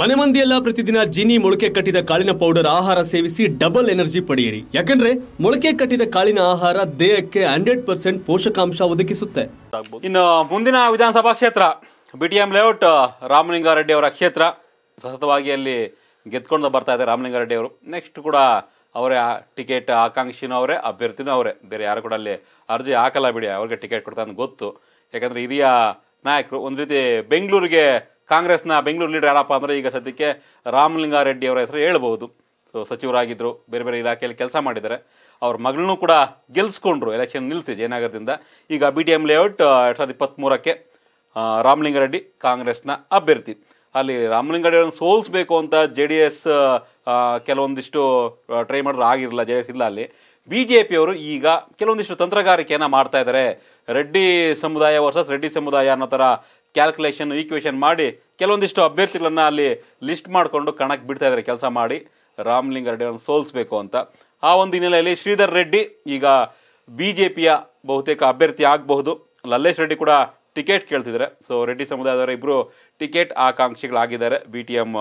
ಮನೆ ಮಂದಿಯೆಲ್ಲ ಪ್ರತಿದಿನ ಜಿನಿ ಮೊಳಕೆ ಕಟ್ಟಿದ ಕಾಳಿನ ಪೌಡರ್ ಆಹಾರ ಸೇವಿಸಿ ಡಬಲ್ ಎನರ್ಜಿ ಪಡೆಯಿರಿ ಯಾಕಂದ್ರೆ ಮೊಳಕೆ ಕಟ್ಟಿದ ಕಾಳಿನ ಆಹಾರ ದೇಹಕ್ಕೆ ಹಂಡ್ರೆಡ್ ಪರ್ಸೆಂಟ್ ಪೋಷಕಾಂಶ ಒದಗಿಸುತ್ತೆ ಇನ್ನು ಮುಂದಿನ ವಿಧಾನಸಭಾ ಕ್ಷೇತ್ರ ಬಿಟಿಎಂ ಲೇಔಟ್ ರಾಮಲಿಂಗಾರೆಡ್ಡಿ ಅವರ ಕ್ಷೇತ್ರ ಸತತವಾಗಿ ಅಲ್ಲಿ ಗೆದ್ಕೊಂಡು ಬರ್ತಾ ಇದ್ದಾರೆ ರಾಮಲಿಂಗಾರೆಡ್ಡಿ ಅವರು ನೆಕ್ಸ್ಟ್ ಕೂಡ ಅವರೇ ಟಿಕೆಟ್ ಆಕಾಂಕ್ಷಿನೂ ಅವರೇ ಅಭ್ಯರ್ಥಿನೂ ಅವರೇ ಬೇರೆ ಯಾರು ಕೂಡ ಅಲ್ಲಿ ಅರ್ಜಿ ಹಾಕಲ್ಲ ಬಿಡಿ ಅವ್ರಿಗೆ ಟಿಕೆಟ್ ಕೊಡ್ತಾ ಗೊತ್ತು ಯಾಕಂದ್ರೆ ಹಿರಿಯ ನಾಯಕರು ಒಂದು ರೀತಿ ಬೆಂಗಳೂರಿಗೆ ಕಾಂಗ್ರೆಸ್ನ ಬೆಂಗಳೂರು ಲೀಡರ್ ಯಾರಪ್ಪ ಅಂದರೆ ಈಗ ಸದ್ಯಕ್ಕೆ ರಾಮಲಿಂಗಾರೆಡ್ಡಿ ಅವರ ಹೆಸರು ಹೇಳ್ಬೋದು ಸೊ ಸಚಿವರಾಗಿದ್ದರು ಬೇರೆ ಬೇರೆ ಇಲಾಖೆಯಲ್ಲಿ ಕೆಲಸ ಮಾಡಿದ್ದಾರೆ ಅವ್ರ ಮಗಳನ್ನೂ ಕೂಡ ಗೆಲ್ಸ್ಕೊಂಡ್ರು ಎಲೆಕ್ಷನ್ ನಿಲ್ಲಿಸಿ ಜಯನಗರದಿಂದ ಈಗ ಬಿ ಡಿ ಎಂ ಲೇಔಟ್ ಎರಡು ಸಾವಿರದ ಇಪ್ಪತ್ತ್ಮೂರಕ್ಕೆ ರಾಮಲಿಂಗಾರೆಡ್ಡಿ ಕಾಂಗ್ರೆಸ್ನ ಅಭ್ಯರ್ಥಿ ಅಲ್ಲಿ ರಾಮಲಿಂಗಾರೆಡ್ಡಿ ಸೋಲಿಸ್ಬೇಕು ಅಂತ ಜೆ ಡಿ ಎಸ್ ಕೆಲವೊಂದಿಷ್ಟು ಟ್ರೈ ಮಾಡಿದ್ರು ಆಗಿರಲಿಲ್ಲ ಜೆ ಡಿ ಎಸ್ ಇಲ್ಲ ಅಲ್ಲಿ ಬಿ ಜೆ ಪಿಯವರು ಈಗ ಕೆಲವೊಂದಿಷ್ಟು ತಂತ್ರಗಾರಿಕೆಯನ್ನು ಮಾಡ್ತಾ ಇದ್ದಾರೆ ರೆಡ್ಡಿ ಸಮುದಾಯ ವರ್ಸಸ್ ರೆಡ್ಡಿ ಸಮುದಾಯ ಅನ್ನೋ ಥರ ಕ್ಯಾಲ್ಕುಲೇಷನ್ ಈಕ್ವೇಷನ್ ಮಾಡಿ ಕೆಲವೊಂದಿಷ್ಟು ಅಭ್ಯರ್ಥಿಗಳನ್ನು ಅಲ್ಲಿ ಲಿಸ್ಟ್ ಮಾಡಿಕೊಂಡು ಕಣಕ್ಕೆ ಬಿಡ್ತಾ ಇದ್ದಾರೆ ಕೆಲಸ ಮಾಡಿ ರೆಡ್ಡಿಯವ್ರನ್ನ ಸೋಲಿಸ್ಬೇಕು ಅಂತ ಆ ಒಂದು ಹಿನ್ನೆಲೆಯಲ್ಲಿ ಶ್ರೀಧರ್ ರೆಡ್ಡಿ ಈಗ ಬಿ ಜೆ ಪಿಯ ಬಹುತೇಕ ಅಭ್ಯರ್ಥಿ ಆಗಬಹುದು ಲಲ್ಲೇಶ್ ರೆಡ್ಡಿ ಕೂಡ ಟಿಕೆಟ್ ಕೇಳ್ತಿದ್ದಾರೆ ಸೊ ರೆಡ್ಡಿ ಸಮುದಾಯದವರ ಇಬ್ಬರು ಟಿಕೆಟ್ ಆಕಾಂಕ್ಷಿಗಳಾಗಿದ್ದಾರೆ B T M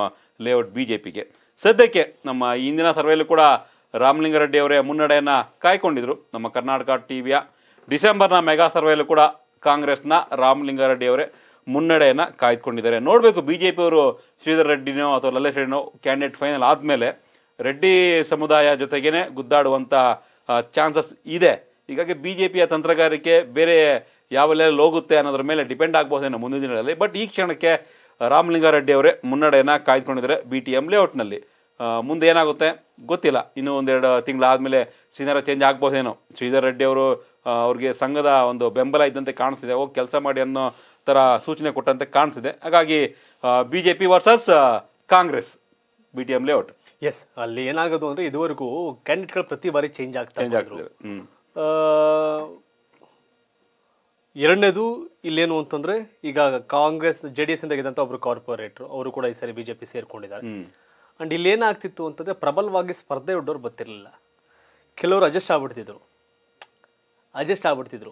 layout B J ಪಿಗೆ ಸದ್ಯಕ್ಕೆ ನಮ್ಮ ಇಂದಿನ ಸರ್ವೆಯಲ್ಲೂ ಕೂಡ ರಾಮಲಿಂಗಾರೆಡ್ಡಿ ಅವರೇ ಮುನ್ನಡೆಯನ್ನು ಕಾಯ್ಕೊಂಡಿದ್ರು ನಮ್ಮ ಕರ್ನಾಟಕ ಟಿ ವಿಯ ಡಿಸೆಂಬರ್ನ ಮೆಗಾ ಸರ್ವೆಯಲ್ಲೂ ಕೂಡ ಕಾಂಗ್ರೆಸ್ನ ರಾಮಲಿಂಗಾರೆಡ್ಡಿ ಅವರೇ ಮುನ್ನಡೆಯನ್ನು ಕಾಯ್ದುಕೊಂಡಿದ್ದಾರೆ ನೋಡಬೇಕು ಬಿ ಜೆ ಪಿಯವರು ಶ್ರೀಧರ್ ರೆಡ್ಡಿನೋ ಅಥವಾ ಲಲ್ಲೇಶ್ ರೆಡ್ಡಿನೋ ಕ್ಯಾಂಡಿಡೇಟ್ ಫೈನಲ್ ಆದಮೇಲೆ ರೆಡ್ಡಿ ಸಮುದಾಯ ಜೊತೆಗೇ ಗುದ್ದಾಡುವಂಥ ಚಾನ್ಸಸ್ ಇದೆ ಹೀಗಾಗಿ ಬಿ ಜೆ ಪಿಯ ತಂತ್ರಗಾರಿಕೆ ಬೇರೆ ಯಾವೆಲ್ಲ ಹೋಗುತ್ತೆ ಅನ್ನೋದ್ರ ಮೇಲೆ ಡಿಪೆಂಡ್ ಆಗ್ಬೋದೇನೋ ಮುಂದಿನ ದಿನಗಳಲ್ಲಿ ಬಟ್ ಈ ಕ್ಷಣಕ್ಕೆ ರಾಮಲಿಂಗಾರೆಡ್ಡಿ ಅವರೇ ಮುನ್ನಡೆಯನ್ನು ಕಾಯ್ದುಕೊಂಡಿದ್ದಾರೆ ಬಿ ಟಿ ಎಂ ಲೇಔಟ್ನಲ್ಲಿ ಮುಂದೆ ಏನಾಗುತ್ತೆ ಗೊತ್ತಿಲ್ಲ ಇನ್ನೂ ಒಂದೆರಡು ತಿಂಗಳಾದಮೇಲೆ ಶ್ರೀಧರ ಚೇಂಜ್ ಆಗ್ಬೋದೇನೋ ಶ್ರೀಧರ್ ರೆಡ್ಡಿ ಅವರು ಅವ್ರಿಗೆ ಸಂಘದ ಒಂದು ಬೆಂಬಲ ಇದ್ದಂತೆ ಕಾಣಿಸ್ತಿದೆ ಹೋಗಿ ಕೆಲಸ ಮಾಡಿ ಅನ್ನೋ ಥರ ಸೂಚನೆ ಕೊಟ್ಟಂತೆ ಕಾಣಿಸ್ತಿದೆ ಹಾಗಾಗಿ B J P versus Congress B T M layout ಎಸ್ ಅಲ್ಲಿ ಏನಾಗೋದು ಅಂದರೆ ಇದುವರೆಗೂ ಕ್ಯಾಂಡಿಡೇಟ್ಗಳು ಪ್ರತಿ ಬಾರಿ ಚೇಂಜ್ ಆಗ್ತಾ ಚೇಂಜ್ ಎರಡನೇದು ಇಲ್ಲೇನು ಅಂತಂದ್ರೆ ಈಗ ಕಾಂಗ್ರೆಸ್ ಜೆ ಡಿ ಎಸ್ ಇಂದ ಇದ್ದಂಥ ಒಬ್ರು ಕಾರ್ಪೊರೇಟರ್ ಅವರು ಕೂಡ ಈ ಸಾರಿ ಬಿಜೆಪಿ ಸೇರ್ಕೊಂಡಿದ್ದಾರೆ ಆ್ಯಂಡ್ ಇಲ್ಲೇನಾಗ್ತಿತ್ತು ಅಂತಂದರೆ ಪ್ರಬಲವಾಗಿ ಸ್ಪರ್ಧೆ ಒಡ್ಡೋರು ಬರ್ತಿರಲಿಲ್ಲ ಕೆಲವರು ಅಡ್ಜಸ್ಟ್ ಆಗ್ಬಿಡ್ತಿದ್ರು ಅಡ್ಜಸ್ಟ್ ಆಗ್ಬಿಡ್ತಿದ್ರು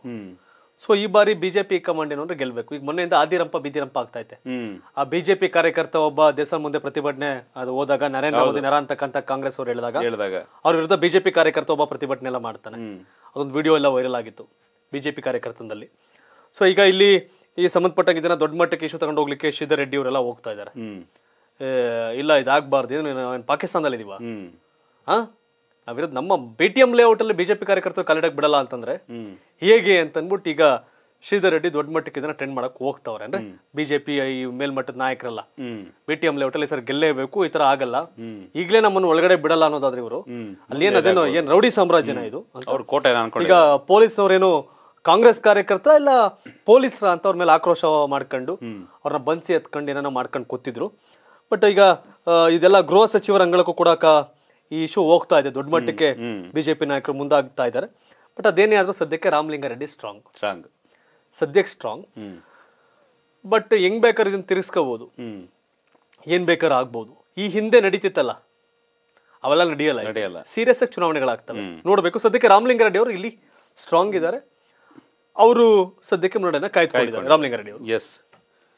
ಸೊ ಈ ಬಾರಿ ಬಿಜೆಪಿ ಕಮಾಂಡ್ ಏನು ಅಂದ್ರೆ ಗೆಲ್ಬೇಕು ಈಗ ಮೊನ್ನೆಯಿಂದ ಆದಿರಂಪ ಬಿದಿರಂಪ ಆಗ್ತಾ ಆಗ್ತೈತೆ ಆ ಬಿಜೆಪಿ ಕಾರ್ಯಕರ್ತ ಒಬ್ಬ ದೇಶ ಮುಂದೆ ಪ್ರತಿಭಟನೆ ಅದು ಹೋದಾಗ ನರೇಂದ್ರ ಮೋದಿ ನರ ಅಂತಕ್ಕಂತ ಕಾಂಗ್ರೆಸ್ ಅವರು ಹೇಳಿದಾಗ ಅವ್ರ ವಿರುದ್ಧ ಬಿಜೆಪಿ ಕಾರ್ಯಕರ್ತ ಒಬ್ಬ ಪ್ರತಿಭಟನೆ ಎಲ್ಲ ಮಾಡ್ತಾನೆ ಅದೊಂದು ವಿಡಿಯೋ ಎಲ್ಲ ವೈರಲ್ ಆಗಿತ್ತು ಬಿಜೆಪಿ ಕಾರ್ಯಕರ್ತನದಲ್ಲಿ ಸೊ ಈಗ ಇಲ್ಲಿ ಈ ಸಂಬಂಧಪಟ್ಟಂಗೆ ಇದನ್ನ ದೊಡ್ಡ ಮಟ್ಟಕ್ಕೆ ಇಶ್ಯೂ ತಗೊಂಡು ಹೋಗ್ಲಿಕ್ಕೆ ಶ್ರೀಧರ್ ರೆಡ್ಡಿ ಅವರೆಲ್ಲ ಹೋಗ್ತಾ ಇದ್ದಾರೆ ಇಲ್ಲ ಇದಾಗಬಾರ್ದು ಏನು ಪಾಕಿಸ್ತಾನದಲ್ಲಿ ಇದೀವ ಹಾಂ ನಾವಿರೋದು ನಮ್ಮ ಬಿ ಟಿ ಎಂ ಲೇಔಟಲ್ಲಿ ಬಿಜೆಪಿ ಕಾರ್ಯಕರ್ತರು ಕಾಲಿಡಕ್ಕೆ ಬಿಡಲ್ಲ ಅಂತಂದ್ರೆ ಹೇಗೆ ಅಂತ ಅಂದ್ಬಿಟ್ಟು ಈಗ ಶ್ರೀಧರ್ ರೆಡ್ಡಿ ದೊಡ್ಡ ಮಟ್ಟಕ್ಕೆ ಇದನ್ನ ಟ್ರೆಂಡ್ ಮಾಡಕ್ ಹೋಗ್ತಾವ್ರೆ ಅಂದ್ರೆ ಬಿಜೆಪಿ ಈ ಮೇಲ್ಮಟ್ಟದ ನಾಯಕರಲ್ಲ ಬಿ ಟಿ ಎಂ ಲೇಔಟಲ್ಲಿ ಸರ್ ಗೆಲ್ಲೇಬೇಕು ಈ ತರ ಆಗಲ್ಲ ಈಗಲೇ ನಮ್ಮನ್ನು ಒಳಗಡೆ ಬಿಡಲ್ಲ ಅನ್ನೋದಾದ್ರೆ ಇವರು ಅಲ್ಲಿ ಅದೇನೋ ಏನ್ ರೌಡಿ ಸಾಮ್ರಾಜ್ಯನ ಇದು ಈಗ ಪೊಲೀಸ್ ಪೊಲೀಸ್ನವ್ರೇನು ಕಾಂಗ್ರೆಸ್ ಕಾರ್ಯಕರ್ತ ಇಲ್ಲ ಪೊಲೀಸರ ಅವ್ರ ಮೇಲೆ ಆಕ್ರೋಶ ಮಾಡ್ಕೊಂಡು ಅವ್ರನ್ನ ಬನ್ಸಿ ಎತ್ಕೊಂಡು ಏನೋ ಮಾಡ್ಕೊಂಡು ಕೂತಿದ್ರು ಬಟ್ ಈಗ ಇದೆಲ್ಲ ಗೃಹ ಸಚಿವರ ಅಂಗಳಕ್ಕೂ ಕೂಡ ಈ ಇಶ್ಯೂ ಹೋಗ್ತಾ ಇದೆ ದೊಡ್ಡ ಮಟ್ಟಕ್ಕೆ ಬಿಜೆಪಿ ನಾಯಕರು ಮುಂದಾಗ್ತಾ ಇದ್ದಾರೆ ಬಟ್ ಅದೇನೇ ಆದ್ರೂ ಸದ್ಯಕ್ಕೆ ರಾಮಲಿಂಗಾರೆಡ್ಡಿ ಸ್ಟ್ರಾಂಗ್ ಸ್ಟ್ರಾಂಗ್ ಸದ್ಯಕ್ಕೆ ಸ್ಟ್ರಾಂಗ್ ಬಟ್ ಹೆಂಗ್ ಬೇಕಾದ್ರೆ ಇದನ್ನ ತಿರ್ಸ್ಕೋಬಹುದು ಏನ್ ಬೇಕಾದ್ರೂ ಆಗ್ಬಹುದು ಈ ಹಿಂದೆ ನಡೀತಿತ್ತಲ್ಲ ಅವೆಲ್ಲ ನಡೆಯಲ್ಲ ನಡೆಯಲ್ಲ ಸೀರಿಯಸ್ ಆಗಿ ಚುನಾವಣೆಗಳಾಗ್ತವೆ ನೋಡಬೇಕು ಸದ್ಯಕ್ಕೆ ರಾಮಲಿಂಗಾರೆಡ್ಡಿ ಅವರು ಇಲ್ಲಿ ಸ್ಟ್ರಾಂಗ್ ಇದ್ದಾರೆ ಅವರು ಸದ್ಯಕ್ಕೆ ಮುನ್ನಡೆಯನ್ನ ರಾಮಲಿಂಗ ರಾಮಲಿಂಗಾರೆಡ್ಡಿ ಅವರು ಎಸ್